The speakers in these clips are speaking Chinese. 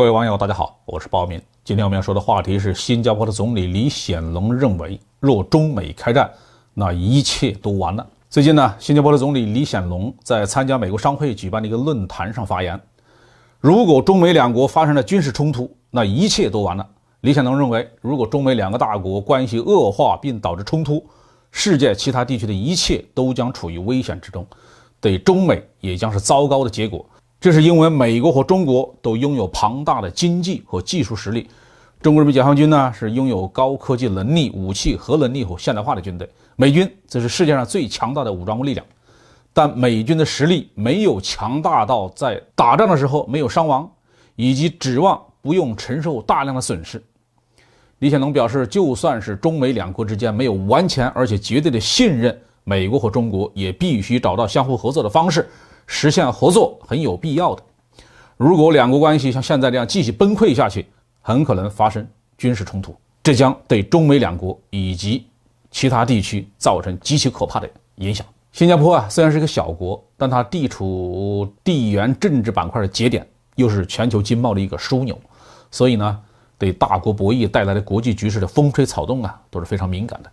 各位网友，大家好，我是鲍明。今天我们要说的话题是，新加坡的总理李显龙认为，若中美开战，那一切都完了。最近呢，新加坡的总理李显龙在参加美国商会举办的一个论坛上发言，如果中美两国发生了军事冲突，那一切都完了。李显龙认为，如果中美两个大国关系恶化并导致冲突，世界其他地区的一切都将处于危险之中，对中美也将是糟糕的结果。这是因为美国和中国都拥有庞大的经济和技术实力。中国人民解放军呢是拥有高科技能力、武器、核能力和现代化的军队。美军则是世界上最强大的武装力量。但美军的实力没有强大到在打仗的时候没有伤亡，以及指望不用承受大量的损失。李显龙表示，就算是中美两国之间没有完全而且绝对的信任，美国和中国也必须找到相互合作的方式。实现合作很有必要的。如果两国关系像现在这样继续崩溃下去，很可能发生军事冲突，这将对中美两国以及其他地区造成极其可怕的影响。新加坡啊，虽然是个小国，但它地处地缘政治板块的节点，又是全球经贸的一个枢纽，所以呢，对大国博弈带来的国际局势的风吹草动啊，都是非常敏感的。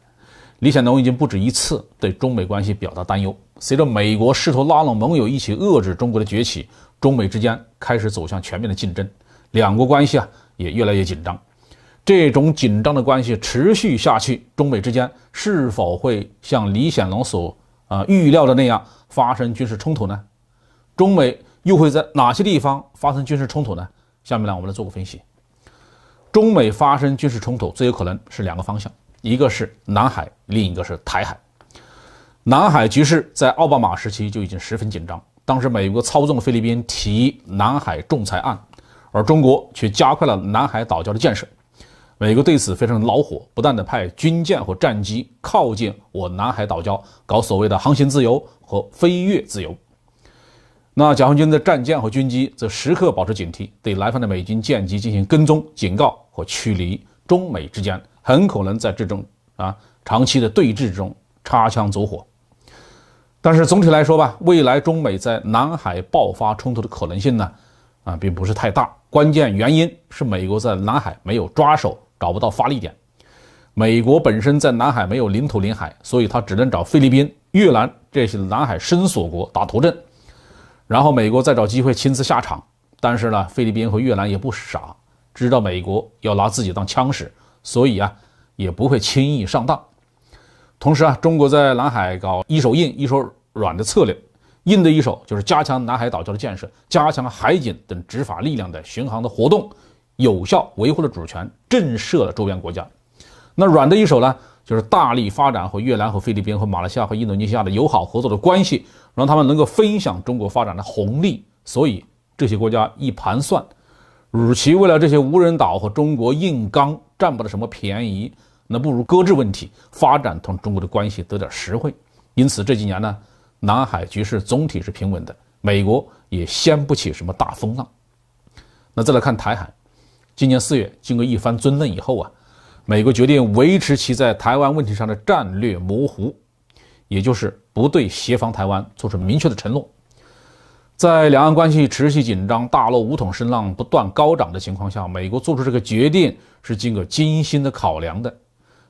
李显龙已经不止一次对中美关系表达担忧。随着美国试图拉拢盟友一起遏制中国的崛起，中美之间开始走向全面的竞争，两国关系啊也越来越紧张。这种紧张的关系持续下去，中美之间是否会像李显龙所啊预料的那样发生军事冲突呢？中美又会在哪些地方发生军事冲突呢？下面呢，我们来做个分析。中美发生军事冲突最有可能是两个方向。一个是南海，另一个是台海。南海局势在奥巴马时期就已经十分紧张，当时美国操纵菲律宾提南海仲裁案，而中国却加快了南海岛礁的建设。美国对此非常恼火，不断的派军舰和战机靠近我南海岛礁，搞所谓的航行自由和飞越自由。那解放军的战舰和军机则时刻保持警惕，对来访的美军舰机进行跟踪、警告和驱离。中美之间。很可能在这种啊长期的对峙中插枪走火，但是总体来说吧，未来中美在南海爆发冲突的可能性呢，啊并不是太大。关键原因是美国在南海没有抓手，找不到发力点。美国本身在南海没有领土领海，所以他只能找菲律宾、越南这些南海深锁国打头阵，然后美国再找机会亲自下场。但是呢，菲律宾和越南也不傻，知道美国要拿自己当枪使。所以啊，也不会轻易上当。同时啊，中国在南海搞一手硬一手软的策略，硬的一手就是加强南海岛礁的建设，加强海警等执法力量的巡航的活动，有效维护了主权，震慑了周边国家。那软的一手呢，就是大力发展和越南和菲律宾和马来西亚和印度尼西亚的友好合作的关系，让他们能够分享中国发展的红利。所以这些国家一盘算，与其为了这些无人岛和中国硬刚。占不到什么便宜，那不如搁置问题，发展同中国的关系得点实惠。因此这几年呢，南海局势总体是平稳的，美国也掀不起什么大风浪。那再来看台海，今年四月，经过一番争论以后啊，美国决定维持其在台湾问题上的战略模糊，也就是不对协防台湾做出明确的承诺。在两岸关系持续紧张、大陆“武统”声浪不断高涨的情况下，美国做出这个决定是经过精心的考量的。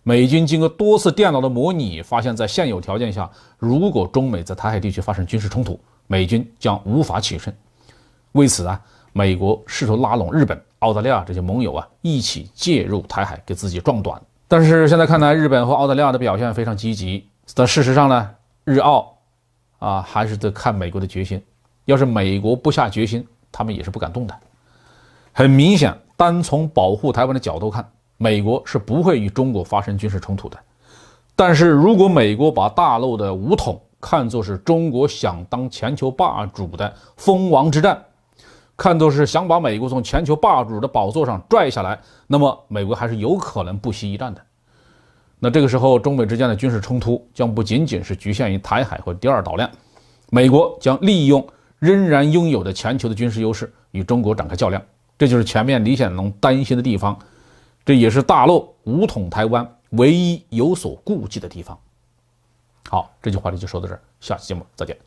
美军经过多次电脑的模拟，发现，在现有条件下，如果中美在台海地区发生军事冲突，美军将无法取胜。为此啊，美国试图拉拢日本、澳大利亚这些盟友啊，一起介入台海，给自己壮胆。但是现在看来，日本和澳大利亚的表现非常积极，但事实上呢，日澳啊，还是得看美国的决心。要是美国不下决心，他们也是不敢动的。很明显，单从保护台湾的角度看，美国是不会与中国发生军事冲突的。但是如果美国把大陆的武统看作是中国想当全球霸主的蜂王之战，看作是想把美国从全球霸主的宝座上拽下来，那么美国还是有可能不惜一战的。那这个时候，中美之间的军事冲突将不仅仅是局限于台海和第二岛链，美国将利用。仍然拥有的全球的军事优势与中国展开较量，这就是前面李显龙担心的地方，这也是大陆武统台湾唯一有所顾忌的地方。好，这句话就说到这儿，下期节目再见。